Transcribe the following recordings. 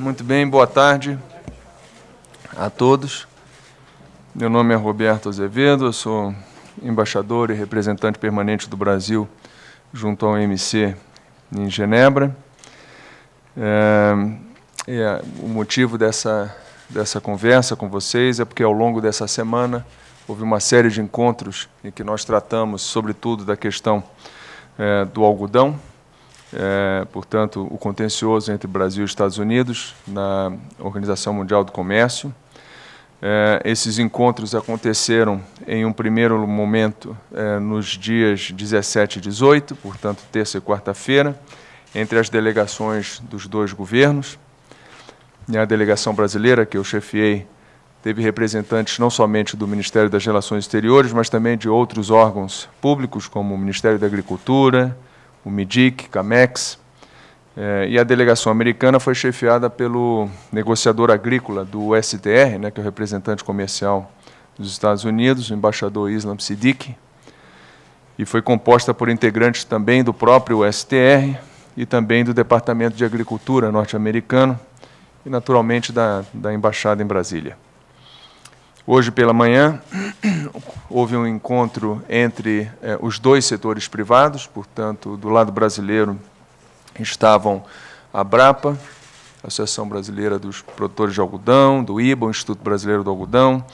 Muito bem, boa tarde a todos. Meu nome é Roberto Azevedo, eu sou embaixador e representante permanente do Brasil junto ao MC em Genebra. É, é, o motivo dessa, dessa conversa com vocês é porque ao longo dessa semana houve uma série de encontros em que nós tratamos, sobretudo, da questão é, do algodão, é, portanto, o contencioso entre Brasil e Estados Unidos na Organização Mundial do Comércio. É, esses encontros aconteceram em um primeiro momento é, nos dias 17 e 18, portanto, terça e quarta-feira, entre as delegações dos dois governos. E a delegação brasileira, que eu chefiei, teve representantes não somente do Ministério das Relações Exteriores, mas também de outros órgãos públicos, como o Ministério da Agricultura, o MIDIC, CAMEX, eh, e a delegação americana foi chefiada pelo negociador agrícola do STR, né, que é o representante comercial dos Estados Unidos, o embaixador Islam Siddiqui, e foi composta por integrantes também do próprio STR e também do Departamento de Agricultura norte-americano e, naturalmente, da, da Embaixada em Brasília. Hoje pela manhã, houve um encontro entre eh, os dois setores privados, portanto, do lado brasileiro estavam a Brapa, Associação Brasileira dos Produtores de Algodão, do IBA, o Instituto Brasileiro do Algodão,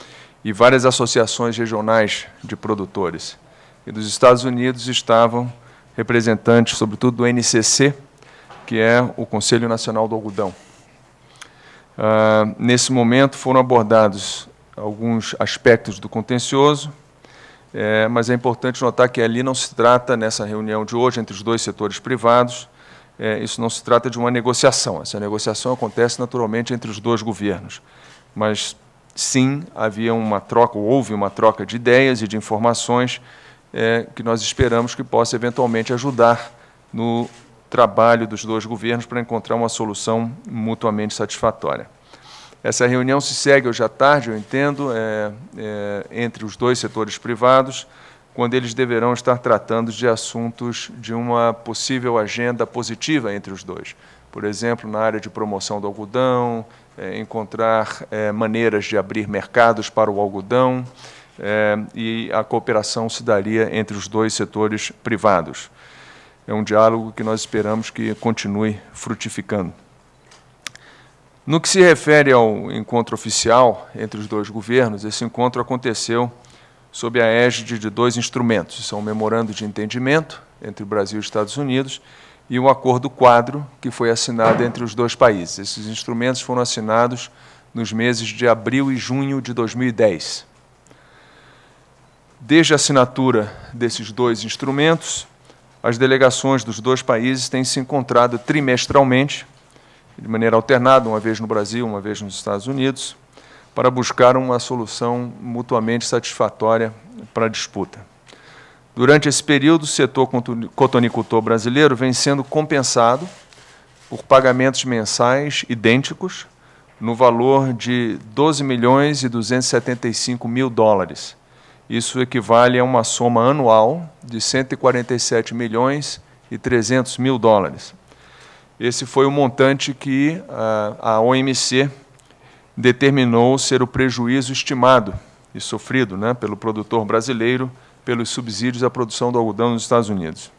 e várias associações regionais de produtores. E dos Estados Unidos estavam representantes, sobretudo do NCC, que é o Conselho Nacional do Algodão. Ah, nesse momento foram abordados alguns aspectos do contencioso, é, mas é importante notar que ali não se trata, nessa reunião de hoje, entre os dois setores privados, é, isso não se trata de uma negociação. Essa negociação acontece naturalmente entre os dois governos. Mas, sim, havia uma troca, ou houve uma troca de ideias e de informações é, que nós esperamos que possa eventualmente ajudar no trabalho dos dois governos para encontrar uma solução mutuamente satisfatória. Essa reunião se segue hoje à tarde, eu entendo, é, é, entre os dois setores privados, quando eles deverão estar tratando de assuntos de uma possível agenda positiva entre os dois. Por exemplo, na área de promoção do algodão, é, encontrar é, maneiras de abrir mercados para o algodão é, e a cooperação se daria entre os dois setores privados. É um diálogo que nós esperamos que continue frutificando. No que se refere ao encontro oficial entre os dois governos, esse encontro aconteceu sob a égide de dois instrumentos: são é um memorando de entendimento entre o Brasil e os Estados Unidos e um acordo quadro que foi assinado entre os dois países. Esses instrumentos foram assinados nos meses de abril e junho de 2010. Desde a assinatura desses dois instrumentos, as delegações dos dois países têm se encontrado trimestralmente de maneira alternada, uma vez no Brasil, uma vez nos Estados Unidos, para buscar uma solução mutuamente satisfatória para a disputa. Durante esse período, o setor cotonicultor brasileiro vem sendo compensado por pagamentos mensais idênticos no valor de 12 milhões e 275 mil dólares. Isso equivale a uma soma anual de 147 milhões e 300 mil dólares. Esse foi o montante que eh, a OMC determinou ser o prejuízo estimado e sofrido né, pelo produtor brasileiro pelos subsídios à produção do algodão nos Estados Unidos.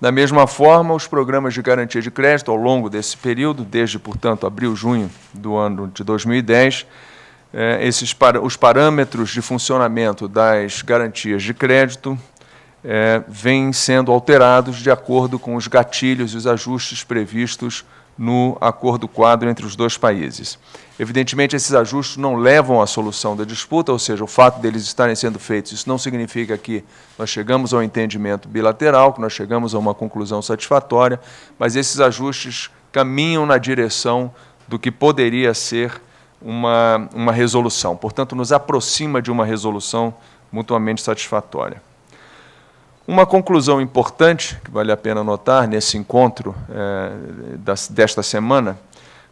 Da mesma forma, os programas de garantia de crédito ao longo desse período, desde, portanto, abril, junho do ano de 2010, eh, esses os parâmetros de funcionamento das garantias de crédito é, vêm sendo alterados de acordo com os gatilhos e os ajustes previstos no acordo quadro entre os dois países. Evidentemente, esses ajustes não levam à solução da disputa, ou seja, o fato deles estarem sendo feitos, isso não significa que nós chegamos a um entendimento bilateral, que nós chegamos a uma conclusão satisfatória, mas esses ajustes caminham na direção do que poderia ser uma, uma resolução. Portanto, nos aproxima de uma resolução mutuamente satisfatória. Uma conclusão importante, que vale a pena notar nesse encontro é, desta semana,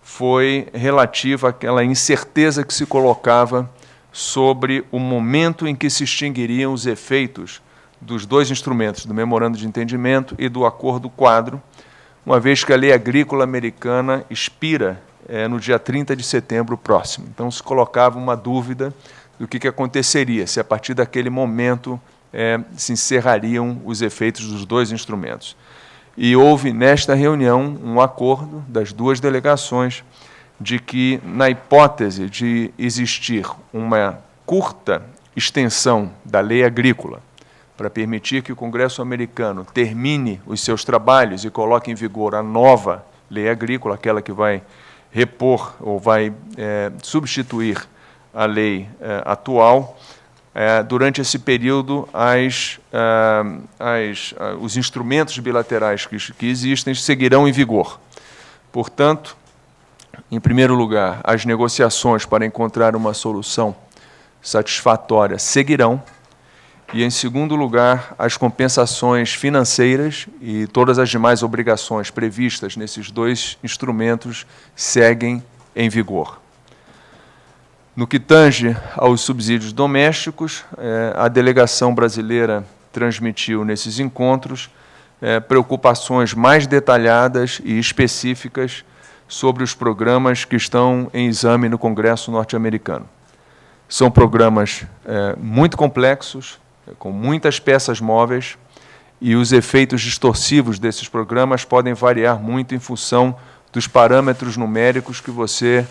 foi relativa àquela incerteza que se colocava sobre o momento em que se extinguiriam os efeitos dos dois instrumentos, do Memorando de Entendimento e do Acordo Quadro, uma vez que a lei agrícola americana expira é, no dia 30 de setembro próximo. Então se colocava uma dúvida do que, que aconteceria, se a partir daquele momento é, se encerrariam os efeitos dos dois instrumentos. E houve nesta reunião um acordo das duas delegações de que, na hipótese de existir uma curta extensão da lei agrícola, para permitir que o Congresso americano termine os seus trabalhos e coloque em vigor a nova lei agrícola, aquela que vai repor ou vai é, substituir a lei é, atual, é, durante esse período, as, eh, as, eh, os instrumentos bilaterais que, que existem seguirão em vigor. Portanto, em primeiro lugar, as negociações para encontrar uma solução satisfatória seguirão. E, em segundo lugar, as compensações financeiras e todas as demais obrigações previstas nesses dois instrumentos seguem em vigor. No que tange aos subsídios domésticos, é, a delegação brasileira transmitiu nesses encontros é, preocupações mais detalhadas e específicas sobre os programas que estão em exame no Congresso norte-americano. São programas é, muito complexos, com muitas peças móveis, e os efeitos distorsivos desses programas podem variar muito em função dos parâmetros numéricos que você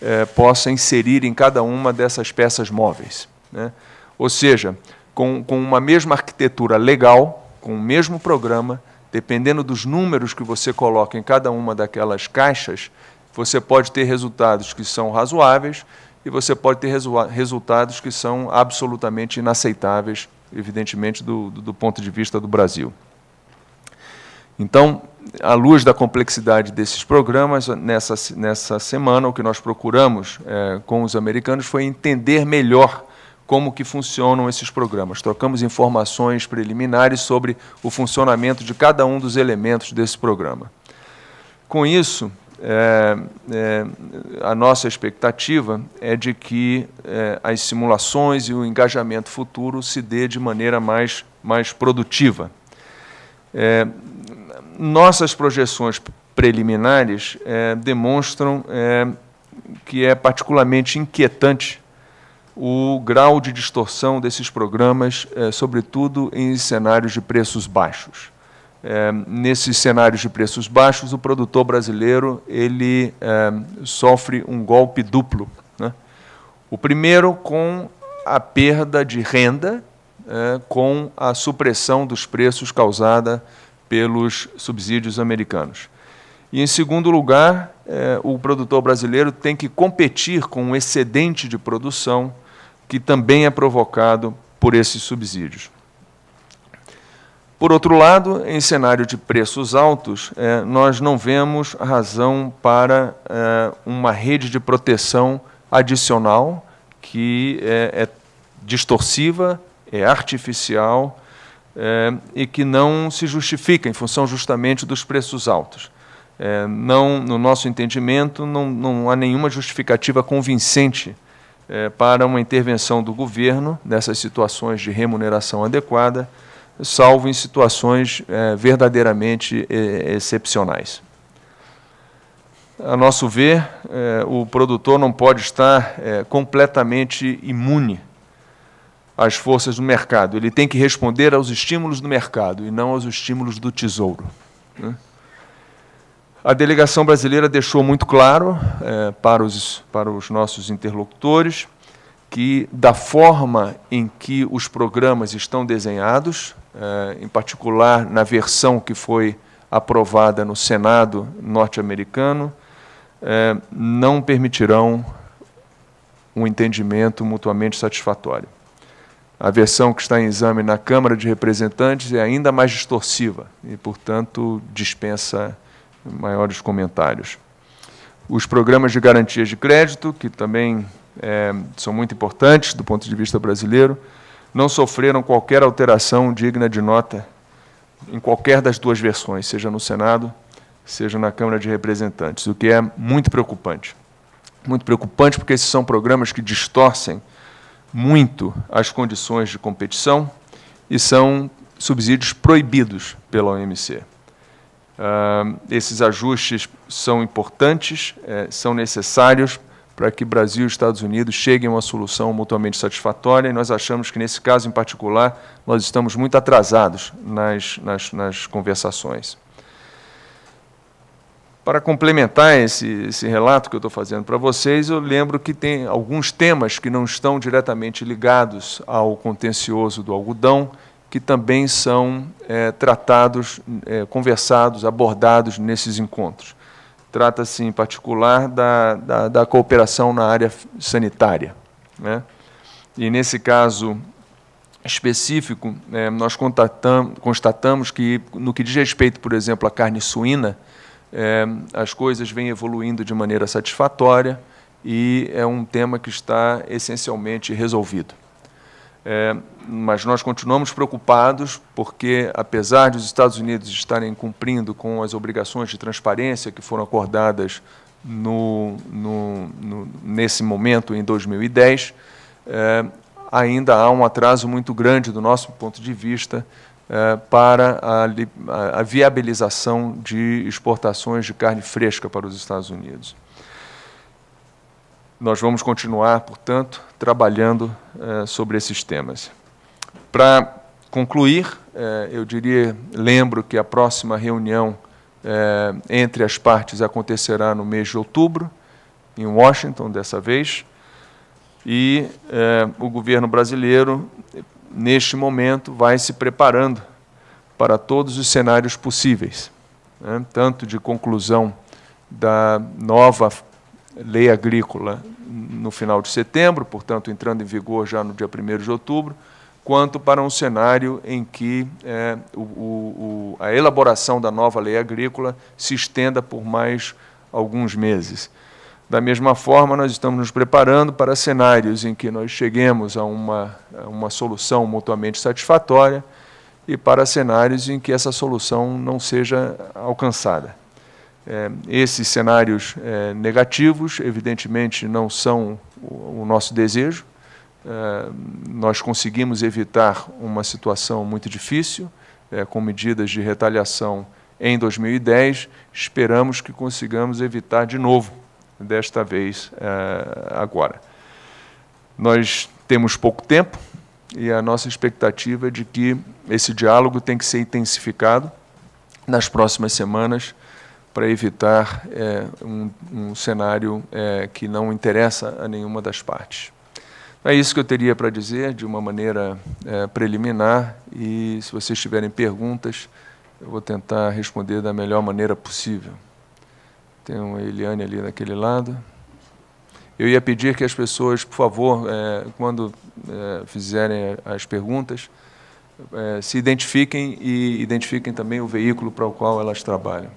eh, possa inserir em cada uma dessas peças móveis. Né? Ou seja, com, com uma mesma arquitetura legal, com o mesmo programa, dependendo dos números que você coloca em cada uma daquelas caixas, você pode ter resultados que são razoáveis e você pode ter resultados que são absolutamente inaceitáveis, evidentemente, do, do ponto de vista do Brasil. Então, à luz da complexidade desses programas, nessa, nessa semana, o que nós procuramos é, com os americanos foi entender melhor como que funcionam esses programas. Trocamos informações preliminares sobre o funcionamento de cada um dos elementos desse programa. Com isso, é, é, a nossa expectativa é de que é, as simulações e o engajamento futuro se dê de maneira mais, mais produtiva. É, nossas projeções preliminares é, demonstram é, que é particularmente inquietante o grau de distorção desses programas, é, sobretudo em cenários de preços baixos. É, nesses cenários de preços baixos, o produtor brasileiro ele é, sofre um golpe duplo. Né? O primeiro com a perda de renda, é, com a supressão dos preços causada pelos subsídios americanos. E, em segundo lugar, é, o produtor brasileiro tem que competir com um excedente de produção que também é provocado por esses subsídios. Por outro lado, em cenário de preços altos, é, nós não vemos razão para é, uma rede de proteção adicional que é distorsiva, é artificial é, e que não se justifica em função justamente dos preços altos. É, não, no nosso entendimento, não, não há nenhuma justificativa convincente é, para uma intervenção do governo nessas situações de remuneração adequada, salvo em situações é, verdadeiramente é, excepcionais. A nosso ver, é, o produtor não pode estar completamente imune às forças do mercado. Ele tem que responder aos estímulos do mercado e não aos estímulos do tesouro. Né? A delegação brasileira deixou muito claro é, para, os, para os nossos interlocutores que, da forma em que os programas estão desenhados, é, em particular na versão que foi aprovada no Senado norte-americano, é, não permitirão um entendimento mutuamente satisfatório. A versão que está em exame na Câmara de Representantes é ainda mais distorsiva e, portanto, dispensa maiores comentários. Os programas de garantias de crédito, que também é, são muito importantes do ponto de vista brasileiro, não sofreram qualquer alteração digna de nota em qualquer das duas versões, seja no Senado, seja na Câmara de Representantes, o que é muito preocupante. Muito preocupante porque esses são programas que distorcem muito as condições de competição e são subsídios proibidos pela OMC. Uh, ah, esses ajustes são importantes, é, são necessários para que Brasil e Estados Unidos cheguem a uma solução mutuamente satisfatória, e nós achamos que, nesse caso em particular, nós estamos muito atrasados nas, nas, nas conversações. Para complementar esse, esse relato que eu estou fazendo para vocês, eu lembro que tem alguns temas que não estão diretamente ligados ao contencioso do algodão, que também são é, tratados, é, conversados, abordados nesses encontros. Trata-se, em particular, da, da, da, cooperação na área sanitária. Né? E, nesse caso específico, é, nós constatamos que, no que diz respeito, por exemplo, à carne suína, é, as coisas vêm evoluindo de maneira satisfatória e é um tema que está essencialmente resolvido. É, mas nós continuamos preocupados porque, apesar dos Estados Unidos estarem cumprindo com as obrigações de transparência que foram acordadas no, no, no, nesse momento, em 2010, é, ainda há um atraso muito grande do nosso ponto de vista eh, para a, a viabilização de exportações de carne fresca para os Estados Unidos. Nós vamos continuar, portanto, trabalhando eh, sobre esses temas. Para concluir, eh, eu diria, lembro que a próxima reunião entre as partes acontecerá no mês de outubro, em Washington, dessa vez, e o governo brasileiro neste momento, vai se preparando para todos os cenários possíveis, né? tanto de conclusão da nova lei agrícola no final de setembro, portanto, entrando em vigor já no dia 1 de outubro, quanto para um cenário em que é, o, o, a elaboração da nova lei agrícola se estenda por mais alguns meses. Da mesma forma, nós estamos nos preparando para cenários em que nós cheguemos a uma, a uma solução mutuamente satisfatória e para cenários em que essa solução não seja alcançada. É, esses cenários é, negativos, evidentemente, não são o, o nosso desejo. É, nós conseguimos evitar uma situação muito difícil, é, com medidas de retaliação em 2010. Esperamos que consigamos evitar de novo desta vez eh, agora. Nós temos pouco tempo e a nossa expectativa é de que esse diálogo tem que ser intensificado nas próximas semanas para evitar é, um, um, cenário é, que não interessa a nenhuma das partes. É isso que eu teria para dizer de uma maneira é, preliminar e se vocês tiverem perguntas, eu vou tentar responder da melhor maneira possível. Tem uma Eliane ali daquele lado. Eu ia pedir que as pessoas, por favor, é, quando é, fizerem as perguntas, é, se identifiquem e identifiquem também o veículo para o qual elas trabalham.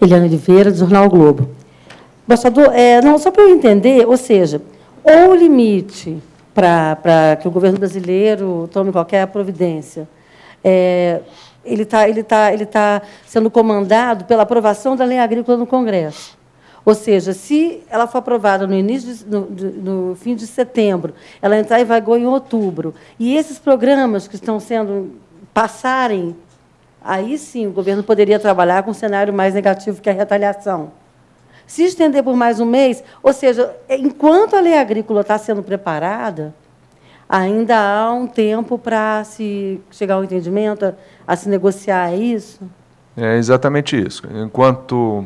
Eliane Oliveira, do Jornal Globo. Embaixador, é, não, só para eu entender, ou seja, ou o limite para que o governo brasileiro tome qualquer providência é ele está ele tá, ele tá sendo comandado pela aprovação da lei agrícola no Congresso. Ou seja, se ela for aprovada no início de, no, de, no, fim de setembro, ela entrar em vigor em outubro, e esses programas que estão sendo passarem, aí sim o governo poderia trabalhar com um cenário mais negativo que a retaliação. Se estender por mais um mês, ou seja, enquanto a lei agrícola está sendo preparada, ainda há um tempo para se chegar ao entendimento, a, a se negociar é isso? É exatamente isso. Enquanto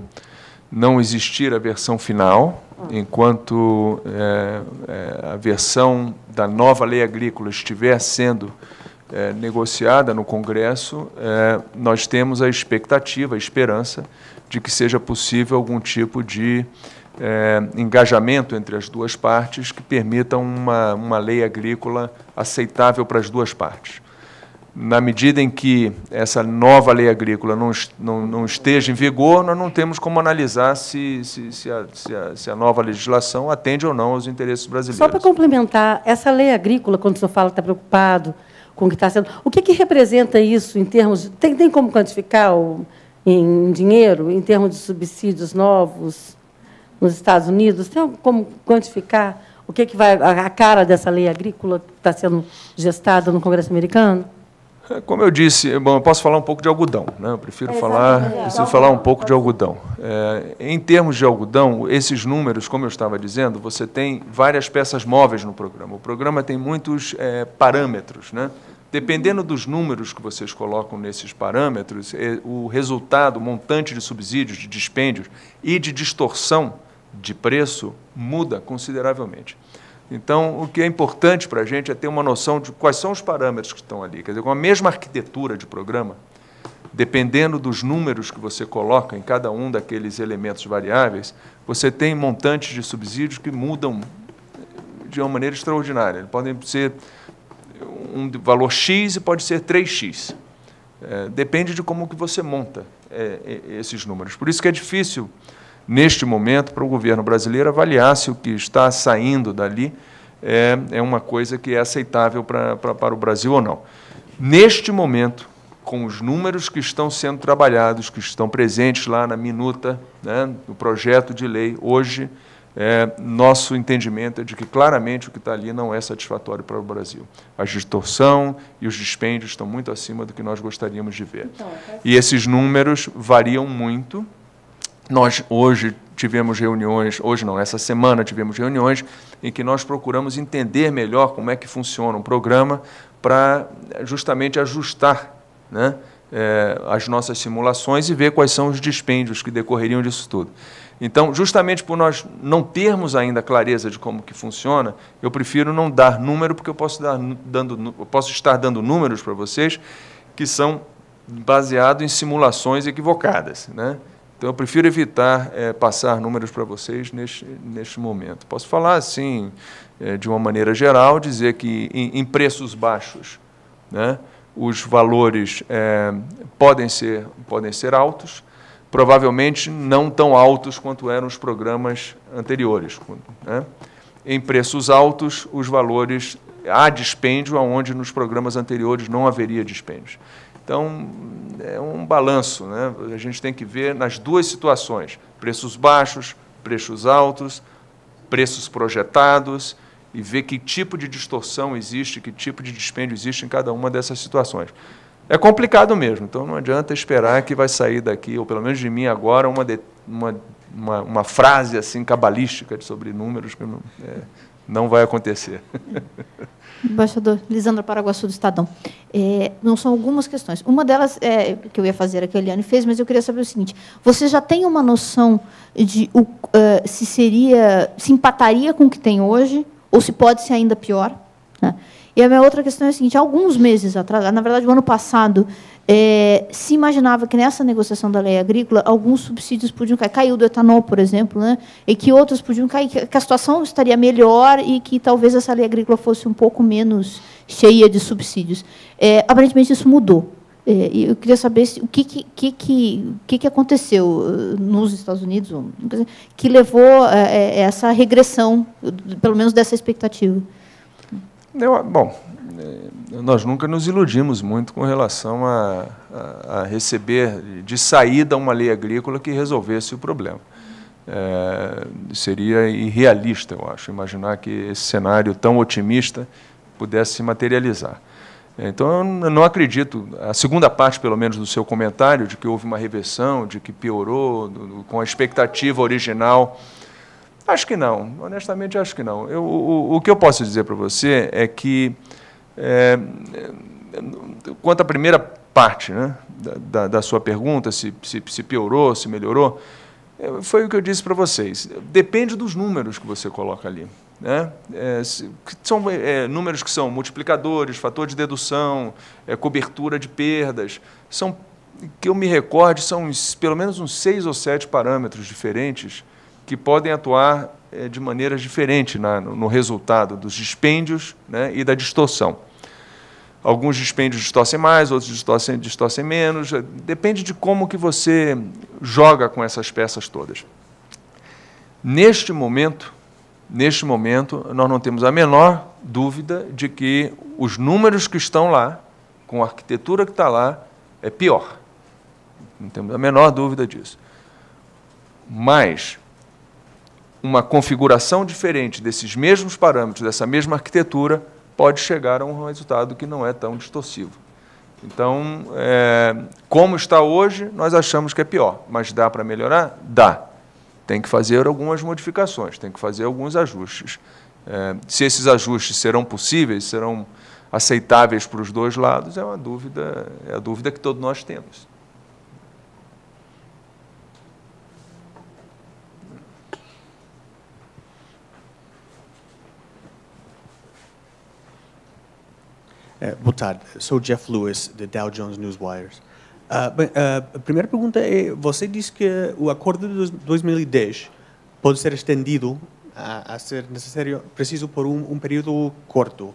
não existir a versão final, ah. enquanto é, é, a versão da nova lei agrícola estiver sendo é, negociada no Congresso, é, nós temos a expectativa, a esperança de que seja possível algum tipo de é, engajamento entre as duas partes que permita uma, uma lei agrícola aceitável para as duas partes. Na medida em que essa nova lei agrícola não, não, não esteja em vigor, nós não temos como analisar se, se, se, a, se, a, se a nova legislação atende ou não aos interesses brasileiros. Só para complementar, essa lei agrícola, quando o senhor fala que está preocupado com o que está sendo, o que, que representa isso em termos. De, tem, tem como quantificar o, em dinheiro, em termos de subsídios novos? nos Estados Unidos? Tem como quantificar o que, é que vai a cara dessa lei agrícola que está sendo gestada no Congresso americano? É, como eu disse, bom, eu posso falar um pouco de algodão, né? Eu prefiro é falar, preciso então, falar um então, pouco de algodão. É, em termos de algodão, esses números, como eu estava dizendo, você tem várias peças móveis no programa. O programa tem muitos é, parâmetros, né? Dependendo dos números que vocês colocam nesses parâmetros, é, o resultado, o montante de subsídios, de dispêndios e de distorção de preço muda consideravelmente. Então, o que é importante para a gente é ter uma noção de quais são os parâmetros que estão ali. Quer dizer, com a mesma arquitetura de programa, dependendo dos números que você coloca em cada um daqueles elementos variáveis, você tem montantes de subsídios que mudam eh, de uma maneira extraordinária. Podem ser um valor X e pode ser 3X. É, eh, depende de como que você monta é, esses números. Por isso que é difícil neste momento, para o governo brasileiro avaliar se o que está saindo dali é, é uma coisa que é aceitável para, para, para o Brasil ou não. Neste momento, com os números que estão sendo trabalhados, que estão presentes lá na minuta, né, no projeto de lei, hoje, é, nosso entendimento é de que claramente o que está ali não é satisfatório para o Brasil. A distorção e os dispêndios estão muito acima do que nós gostaríamos de ver. Então, é e esses números variam muito nós hoje tivemos reuniões, hoje não, essa semana tivemos reuniões em que nós procuramos entender melhor como é que funciona um programa para eh, justamente ajustar né, eh, as nossas simulações e ver quais são os dispêndios que decorreriam disso tudo. Então, justamente por nós não termos ainda clareza de como que funciona, eu prefiro não dar número, porque eu posso, dar, dando, eu posso estar dando números para vocês que são baseados em simulações equivocadas. Né? Então, eu prefiro evitar é, passar números para vocês neste, neste momento. Posso falar, assim, é, de uma maneira geral, dizer que em, em preços baixos né, os valores é, podem, ser, podem ser altos, provavelmente não tão altos quanto eram os programas anteriores. Né? Em preços altos, os valores há dispêndio aonde nos programas anteriores não haveria dispêndio. Então, é um balanço, né? a gente tem que ver nas duas situações: preços baixos, preços altos, preços projetados, e ver que tipo de distorção existe, que tipo de dispêndio existe em cada uma dessas situações. É complicado mesmo, então não adianta esperar que vai sair daqui, ou pelo menos de mim agora, uma, de, uma, uma, uma, frase assim cabalística sobre números. Que não, é, não vai acontecer. Embaixador Lisandro Paraguaçu do Estadão. É, não são algumas questões. Uma delas é, que eu ia fazer, a que a Eliane fez, mas eu queria saber o seguinte: você já tem uma noção de o, uh, se seria, se empataria com o que tem hoje, ou se pode ser ainda pior? Né? E a minha outra questão é a seguinte: alguns meses atrás, na verdade, o ano passado, é, se imaginava que nessa negociação da lei agrícola alguns subsídios podiam cair, caiu do etanol, por exemplo, né? e que outros podiam cair, que a situação estaria melhor e que talvez essa lei agrícola fosse um pouco menos cheia de subsídios. É, aparentemente isso mudou. É, eu queria saber se, o que que, que, que, que aconteceu uh, nos Estados Unidos que levou a, é, a é, essa regressão, pelo menos dessa expectativa. Eu, bom, eh, nós nunca nos iludimos muito com relação a, a, a, receber de saída uma lei agrícola que resolvesse o problema. É, seria irrealista, eu acho, imaginar que esse cenário tão otimista pudesse se materializar. Então, eu não acredito, a segunda parte, pelo menos, do seu comentário, de que houve uma reversão, de que piorou, do, do, com a expectativa original Acho que não, honestamente acho que não. Eu, o, o que eu posso dizer para você é que, é, quanto à primeira parte né, da, da sua pergunta, se, se, se piorou, se melhorou, é, foi o que eu disse para vocês. Depende dos números que você coloca ali. Né? É, são é, números que são multiplicadores, fator de dedução, é, cobertura de perdas. São, que eu me recorde, são pelo menos uns seis ou sete parâmetros diferentes que podem atuar é, de maneiras diferentes na, no resultado dos dispêndios né, e da distorção. Alguns dispêndios distorcem mais, outros distorcem, distorcem menos. Eh, depende de como que você joga com essas peças todas. Neste momento, neste momento, nós não temos a menor dúvida de que os números que estão lá, com a arquitetura que está lá, é pior. Não temos a menor dúvida disso. Mas uma configuração diferente desses mesmos parâmetros, dessa mesma arquitetura, pode chegar a um resultado que não é tão distorsivo. Então, é, como está hoje, nós achamos que é pior, mas dá para melhorar? Dá. Tem que fazer algumas modificações, tem que fazer alguns ajustes. É, se esses ajustes serão possíveis, serão aceitáveis para os dois lados, é uma dúvida, é a dúvida que todos nós temos. É, boa tarde, sou Jeff Lewis, de Dow Jones Newswires. Uh, ah, bem, uh, a primeira pergunta é, você disse que o acordo de 2010 pode ser estendido a, a ser necessário, preciso por um, um, período curto.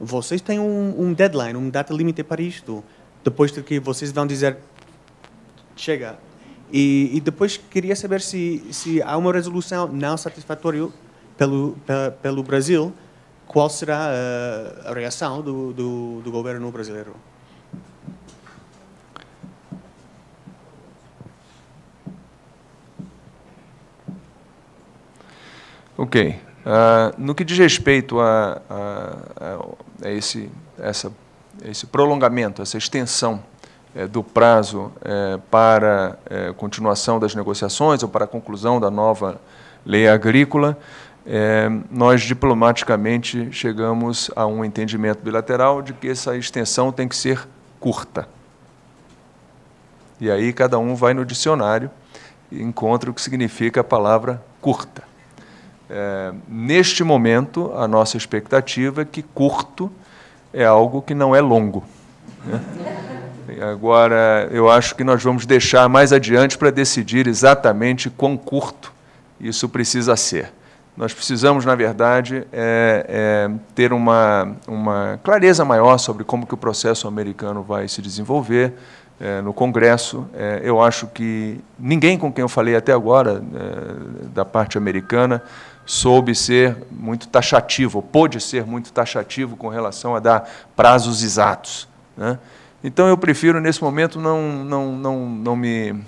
Vocês têm um, um deadline, um data limite para isto, depois de que vocês vão dizer, chega. E, e depois queria saber se, se há uma resolução não satisfatória pelo, pelo Brasil, qual será a reação do, do, do governo brasileiro? Ok. Uh, no que diz respeito a, a, a esse, essa, esse prolongamento, essa extensão é, do prazo é, para é, continuação das negociações ou para a conclusão da nova lei agrícola, é, nós diplomaticamente chegamos a um entendimento bilateral de que essa extensão tem que ser curta. E aí cada um vai no dicionário e encontra o que significa a palavra curta. É, neste momento, a nossa expectativa é que curto é algo que não é longo. Né? Agora, eu acho que nós vamos deixar mais adiante para decidir exatamente quão curto isso precisa ser. Nós precisamos, na verdade, é, é, ter uma, uma clareza maior sobre como que o processo americano vai se desenvolver é, no Congresso. É, eu acho que ninguém com quem eu falei até agora, é, da parte americana, soube ser muito taxativo, pôde ser muito taxativo com relação a dar prazos exatos. Né? Então, eu prefiro, nesse momento, não, não, não, não me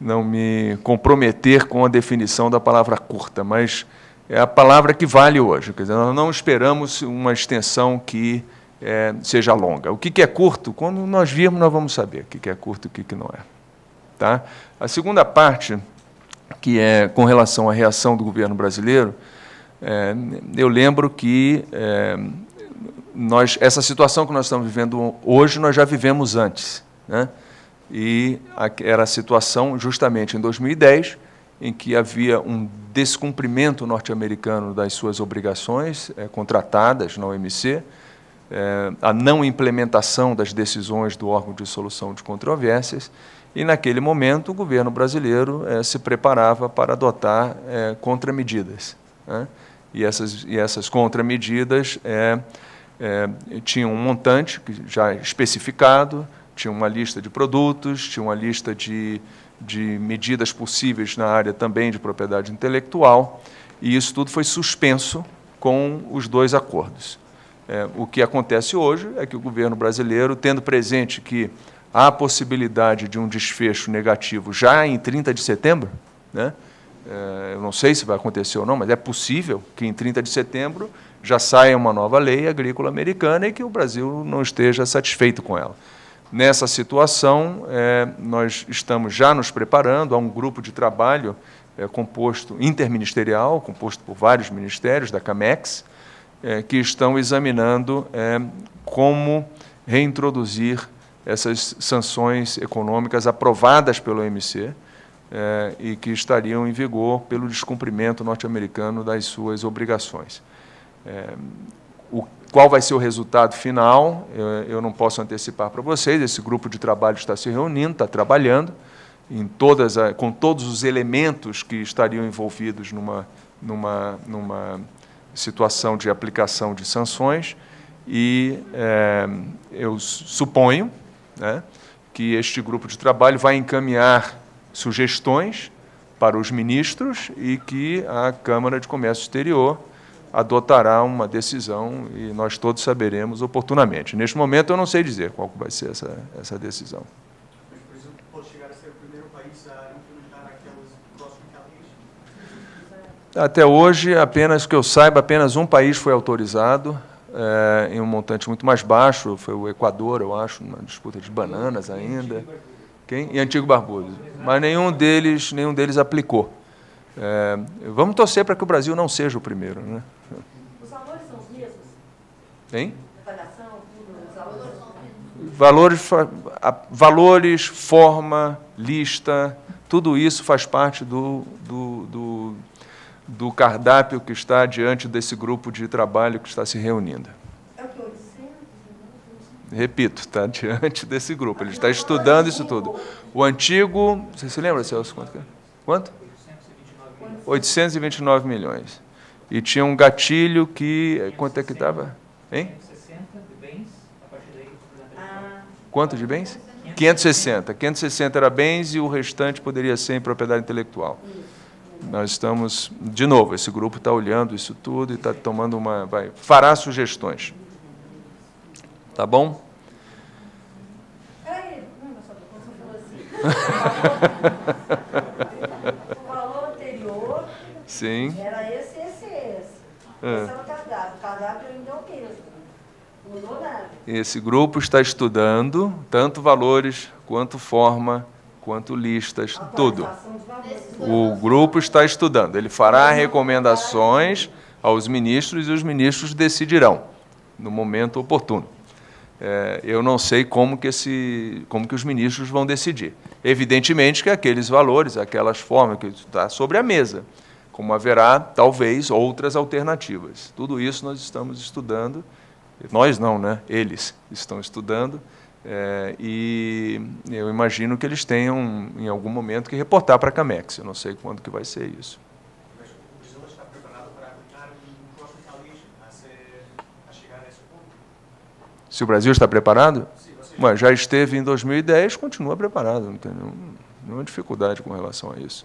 não me comprometer com a definição da palavra curta, mas é a palavra que vale hoje. Quer dizer, nós não esperamos uma extensão que é, seja longa. O que, que é curto? Quando nós virmos, nós vamos saber o que, que é curto e o que, que não é. Tá? A segunda parte, que é com relação à reação do governo brasileiro, é, eu lembro que é, nós, essa situação que nós estamos vivendo hoje, nós já vivemos antes. Né? E era a situação justamente em 2010 em que havia um descumprimento norte-americano das suas obrigações é, contratadas na OMC, é, eh, a não implementação das decisões do órgão de solução de controvérsias, e naquele momento o governo brasileiro é, se preparava para adotar contramedidas. Né? E, essas, e essas contramedidas tinham um montante já especificado, tinha uma lista de produtos, tinha uma lista de, de medidas possíveis na área também de propriedade intelectual, e isso tudo foi suspenso com os dois acordos. É, o que acontece hoje é que o governo brasileiro, tendo presente que há possibilidade de um desfecho negativo já em 30 de setembro, né? É, eu não sei se vai acontecer ou não, mas é possível que em 30 de setembro já saia uma nova lei agrícola americana e que o Brasil não esteja satisfeito com ela. Nessa situação, é, nós estamos já nos preparando, há um grupo de trabalho é, composto interministerial, composto por vários ministérios da CAMEX, é, que estão examinando é, como reintroduzir essas sanções econômicas aprovadas pelo OMC é, e que estariam em vigor pelo descumprimento norte-americano das suas obrigações. É, o qual vai ser o resultado final? Eu não posso antecipar para vocês. Esse grupo de trabalho está se reunindo, está trabalhando em todas a, com todos os elementos que estariam envolvidos numa, numa, numa situação de aplicação de sanções. E é, eu suponho né, que este grupo de trabalho vai encaminhar sugestões para os ministros e que a Câmara de Comércio Exterior adotará uma decisão e nós todos saberemos oportunamente. Neste momento, eu não sei dizer qual vai ser essa, essa decisão. Mas o Brasil pode chegar a ser o primeiro país a Até hoje, apenas que eu saiba, apenas um país foi autorizado, é, em um montante muito mais baixo, foi o Equador, eu acho, uma disputa de bananas ainda. Quem? E Antigo Barbudo. Mas nenhum deles, nenhum deles aplicou. É, vamos torcer para que o Brasil não seja o primeiro. Né? Os valores são os mesmos? Hein? Valores, valores, forma, lista, tudo isso faz parte do, do, do, do cardápio que está diante desse grupo de trabalho que está se reunindo. É Repito, está diante desse grupo. Ele está estudando isso tudo. O antigo. Você se lembra, Celso? Quanto? É? quanto? 829 milhões. E tinha um gatilho que. Quanto é que estava? 560 de bens, a partir daí. Quanto de bens? 560. 560 era bens e o restante poderia ser em propriedade intelectual. Nós estamos, de novo, esse grupo está olhando isso tudo e está tomando uma. Vai, fará sugestões. Tá bom? Peraí, não, é só falou assim. Sim. Era esse, esse, esse. É. Esse é o cardápio. O cardápio ainda é o mesmo. Mudou nada. Esse grupo está estudando tanto valores quanto forma quanto listas, tudo. O grupo está estudando. Ele fará recomendações aos ministros e os ministros decidirão no momento oportuno. É, eu não sei como que, esse, como que os ministros vão decidir. Evidentemente que aqueles valores, aquelas formas que está sobre a mesa, como haverá, talvez, outras alternativas. Tudo isso nós estamos estudando, nós não, né? Eles estão estudando, é, e eu imagino que eles tenham, em algum momento, que reportar para a Camex. Eu não sei quando que vai ser isso. Se o Brasil está preparado? Mas já esteve em 2010, continua preparado, não tem nenhuma dificuldade com relação a isso.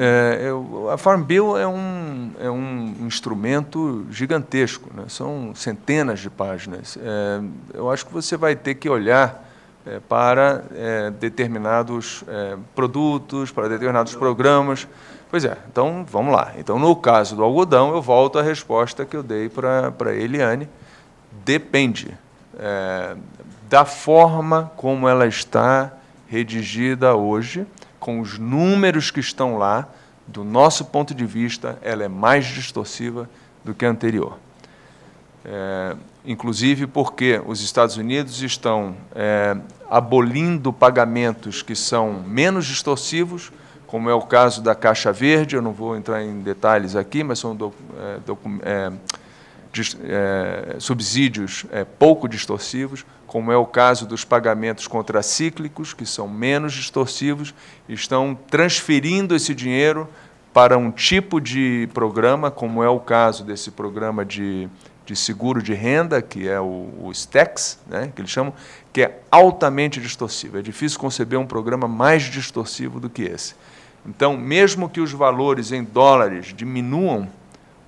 É, eu, a Farm Bill é um, é um instrumento gigantesco, né? são centenas de páginas. É, eu acho que você vai ter que olhar é, para é, determinados é, produtos, para determinados programas. Pois é, então vamos lá. Então, no caso do algodão, eu volto à resposta que eu dei para a Eliane. Depende da forma como ela está redigida hoje com os números que estão lá, do nosso ponto de vista, ela é mais distorsiva do que a anterior. É, inclusive porque os Estados Unidos estão é, abolindo pagamentos que são menos distorsivos, como é o caso da Caixa Verde, eu não vou entrar em detalhes aqui, mas são do, é, do, é, é, subsídios é, pouco distorcivos, como é o caso dos pagamentos contracíclicos, que são menos distorcivos, estão transferindo esse dinheiro para um tipo de programa, como é o caso desse programa de, de seguro de renda, que é o, o STEX, né, que eles chamam, que é altamente distorcivo. É difícil conceber um programa mais distorsivo do que esse. Então, mesmo que os valores em dólares diminuam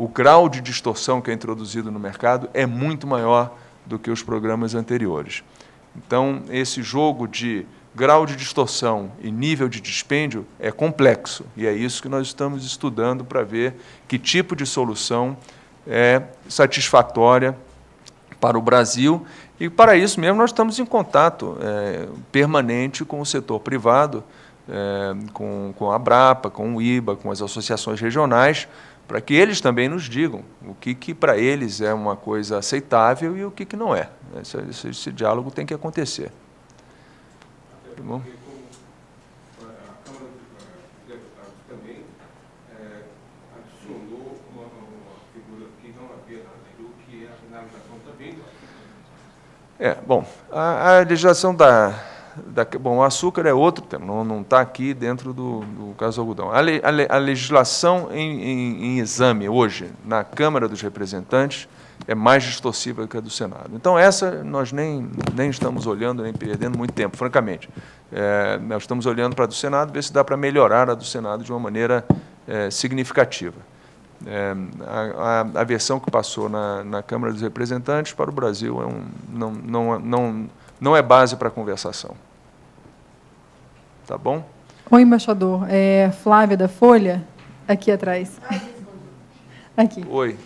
o grau de distorção que é introduzido no mercado é muito maior do que os programas anteriores. Então, esse jogo de grau de distorção e nível de dispêndio é complexo, e é isso que nós estamos estudando para ver que tipo de solução é satisfatória para o Brasil. E para isso mesmo nós estamos em contato é, permanente com o setor privado, é, com, com a Brapa, com o IBA, com as associações regionais, para que eles também nos digam o que, que para eles é uma coisa aceitável e o que, que não é. Esse, esse, esse diálogo tem que acontecer. Tá bom? É, bom, a, a legislação da, bom, o açúcar é outro tema, não está aqui dentro do, do, caso do algodão. A, le, a, le, a legislação em, em, em, exame hoje na Câmara dos Representantes é mais distorsiva que a do Senado. Então, essa nós nem, nem estamos olhando, nem perdendo muito tempo, francamente. É, nós estamos olhando para a do Senado, ver se dá para melhorar a do Senado de uma maneira é, significativa. É, a, a, a, versão que passou na, na Câmara dos Representantes para o Brasil é um, não, não, não não é base para conversação. Tá bom? Oi, embaixador. É Flávia da Folha, aqui atrás. Ah, aqui. Oi.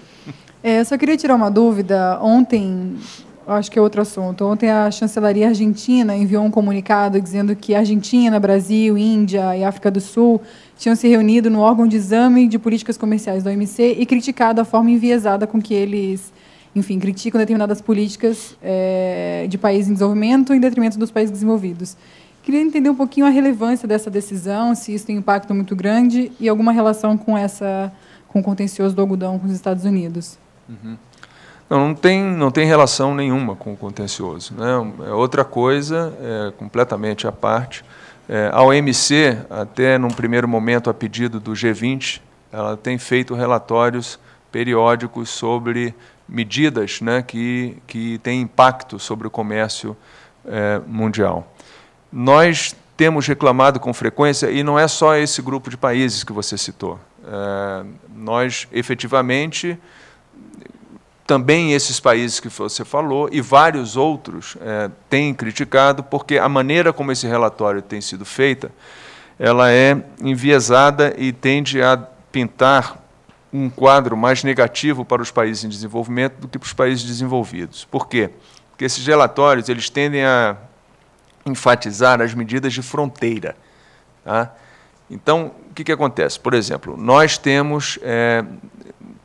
É, só queria tirar uma dúvida. Ontem, acho que é outro assunto, ontem a chancelaria argentina enviou um comunicado dizendo que Argentina, Brasil, Índia e África do Sul tinham se reunido no órgão de exame de políticas comerciais da OMC e criticado a forma enviesada com que eles enfim, criticam determinadas políticas é, de países em desenvolvimento em detrimento dos países desenvolvidos. Queria entender um pouquinho a relevância dessa decisão, se isso tem impacto muito grande e alguma relação com essa com o contencioso do algodão com os Estados Unidos. Uhum. Não, não, tem, não tem relação nenhuma com o contencioso. Né? É outra coisa, é, completamente à parte. É, a OMC, até num primeiro momento a pedido do G20, ela tem feito relatórios periódicos sobre medidas né, que, que têm impacto sobre o comércio eh, mundial. Nós temos reclamado com frequência, e não é só esse grupo de países que você citou. Eh, nós, efetivamente, também esses países que você falou e vários outros eh, têm criticado, porque a maneira como esse relatório tem sido feita, ela é enviesada e tende a pintar um quadro mais negativo para os países em desenvolvimento do que para os países desenvolvidos. Por quê? Porque esses relatórios eles tendem a enfatizar as medidas de fronteira. Tá? Então, o que, que acontece? Por exemplo, nós temos é,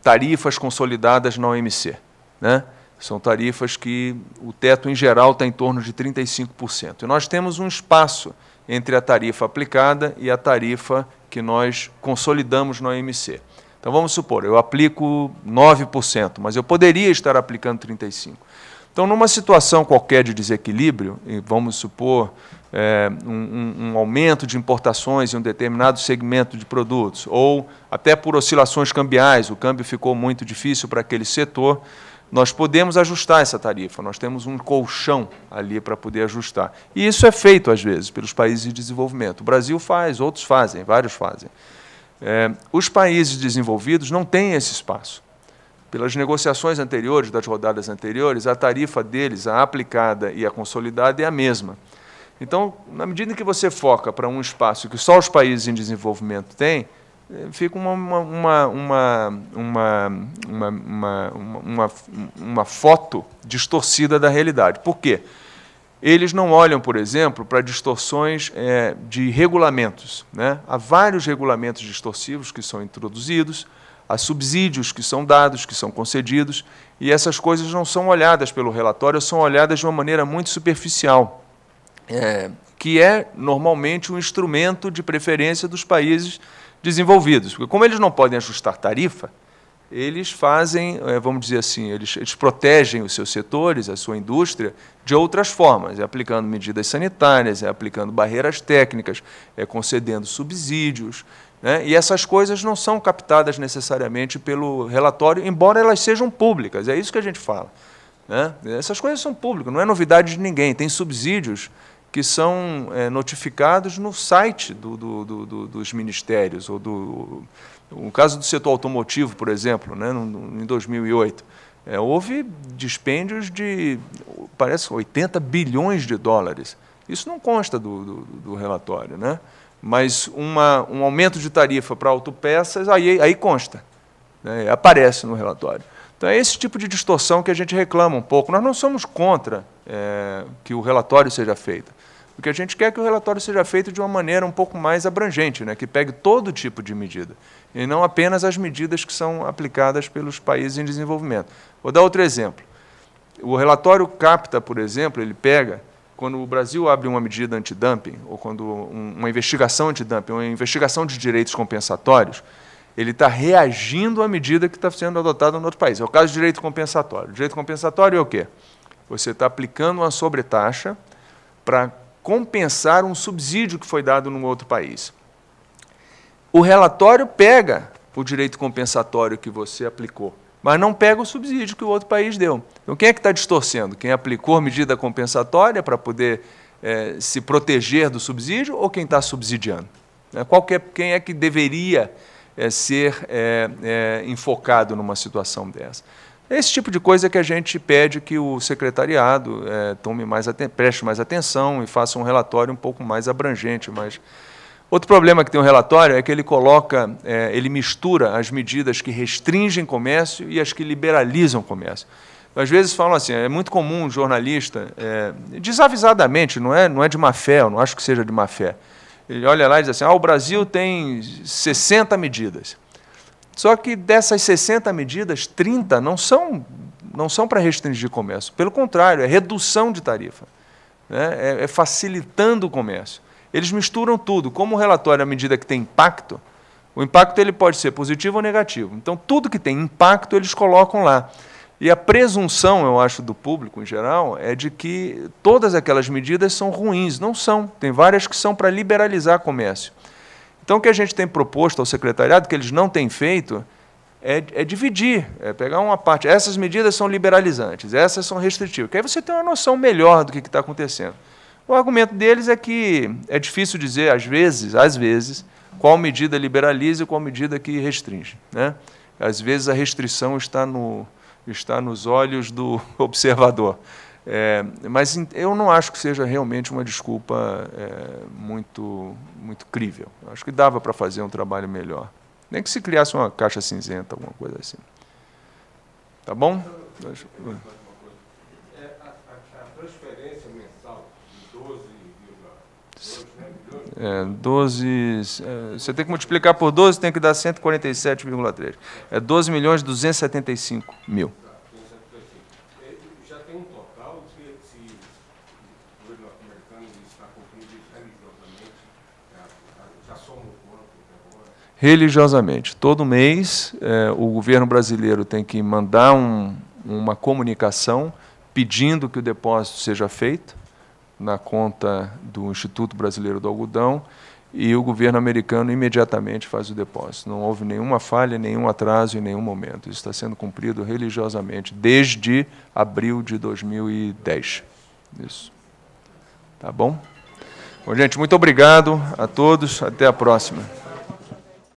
tarifas consolidadas na OMC. Né? São tarifas que o teto em geral está em torno de 35%. E nós temos um espaço entre a tarifa aplicada e a tarifa que nós consolidamos na OMC. Então vamos supor, eu aplico 9%, mas eu poderia estar aplicando 35%. Então, numa situação qualquer de desequilíbrio, e vamos supor é, um, um, aumento de importações em um determinado segmento de produtos, ou até por oscilações cambiais, o câmbio ficou muito difícil para aquele setor, nós podemos ajustar essa tarifa, nós temos um colchão ali para poder ajustar. E isso é feito, às vezes, pelos países de desenvolvimento. O Brasil faz, outros fazem, vários fazem. É, os países desenvolvidos não têm esse espaço. Pelas negociações anteriores, das rodadas anteriores, a tarifa deles, a aplicada e a consolidada, é a mesma. Então, na medida em que você foca para um espaço que só os países em desenvolvimento têm, eh, fica uma, uma, uma, uma, uma, uma, uma, uma foto distorcida da realidade. Por quê? Eles não olham, por exemplo, para distorções é, de regulamentos. Né? Há vários regulamentos distorsivos que são introduzidos, há subsídios que são dados, que são concedidos, e essas coisas não são olhadas pelo relatório, são olhadas de uma maneira muito superficial, é, que é normalmente um instrumento de preferência dos países desenvolvidos. Porque, como eles não podem ajustar tarifa, eles fazem, é, vamos dizer assim, eles, eles, protegem os seus setores, a sua indústria, de outras formas, é aplicando medidas sanitárias, é aplicando barreiras técnicas, é concedendo subsídios. Né? E essas coisas não são captadas necessariamente pelo relatório, embora elas sejam públicas, é isso que a gente fala. Né? Essas coisas são públicas, não é novidade de ninguém, tem subsídios que são é, notificados no site do, do, do, dos ministérios ou do o caso do setor automotivo, por exemplo, né, em 2008, é, houve dispêndios de, parece, 80 bilhões de dólares. Isso não consta do, do, do relatório, né? mas uma, um aumento de tarifa para autopeças, aí, aí consta, né? aparece no relatório. Então é esse tipo de distorção que a gente reclama um pouco. Nós não somos contra é, que o relatório seja feito. O que a gente quer é que o relatório seja feito de uma maneira um pouco mais abrangente, né, que pegue todo tipo de medida, e não apenas as medidas que são aplicadas pelos países em desenvolvimento. Vou dar outro exemplo. O relatório CAPTA, por exemplo, ele pega quando o Brasil abre uma medida antidumping, ou quando uma investigação antidumping, uma investigação de direitos compensatórios, ele está reagindo à medida que está sendo adotada no outro país. É o caso de direito compensatório. Direito compensatório é o quê? Você está aplicando uma sobretaxa para compensar um subsídio que foi dado num outro país. O relatório pega o direito compensatório que você aplicou, mas não pega o subsídio que o outro país deu. Então, quem é que está distorcendo? Quem aplicou medida compensatória para poder é, se proteger do subsídio ou quem está subsidiando? É, qual que é, quem é que deveria é, ser é, é, enfocado numa situação dessa? Esse tipo de coisa que a gente pede que o secretariado é, tome mais preste mais atenção e faça um relatório um pouco mais abrangente. Mas outro problema que tem o relatório é que ele coloca, é, ele mistura as medidas que restringem comércio e as que liberalizam comércio. Às vezes falam assim, é muito comum um jornalista, é, desavisadamente, não é, não é de má fé, eu não acho que seja de má fé. Ele olha lá e diz assim, ah, o Brasil tem 60 medidas. Só que dessas 60 medidas, 30 não são, não são para restringir comércio. Pelo contrário, é redução de tarifa, né? é, é facilitando o comércio. Eles misturam tudo. Como o relatório, a medida que tem impacto, o impacto ele pode ser positivo ou negativo. Então, tudo que tem impacto, eles colocam lá. E a presunção, eu acho, do público em geral, é de que todas aquelas medidas são ruins. Não são. Tem várias que são para liberalizar comércio. Então, o que a gente tem proposto ao secretariado, que eles não têm feito, é, é, dividir, é pegar uma parte. Essas medidas são liberalizantes, essas são restritivas. Que aí você tem uma noção melhor do que está acontecendo. O argumento deles é que é difícil dizer, às vezes, às vezes, qual medida liberaliza e qual medida que restringe. Né? Às vezes a restrição está, no, está nos olhos do observador. É, mas eu não acho que seja realmente uma desculpa é, muito, muito crível. Eu acho que dava para fazer um trabalho melhor. Nem que se criasse uma caixa cinzenta, alguma coisa assim. Tá bom? Então, acho... é, a, a, transferência mensal de 12,2 né? é, 12, é, você tem que multiplicar por 12, tem que dar 147,3. É 12 milhões 275 mil. religiosamente. Todo mês, é, o governo brasileiro tem que mandar um, uma comunicação pedindo que o depósito seja feito na conta do Instituto Brasileiro do Algodão e o governo americano imediatamente faz o depósito. Não houve nenhuma falha, nenhum atraso em nenhum momento. Isso está sendo cumprido religiosamente desde abril de 2010. Isso. Tá bom? Bom, gente, muito obrigado a todos. Até a próxima.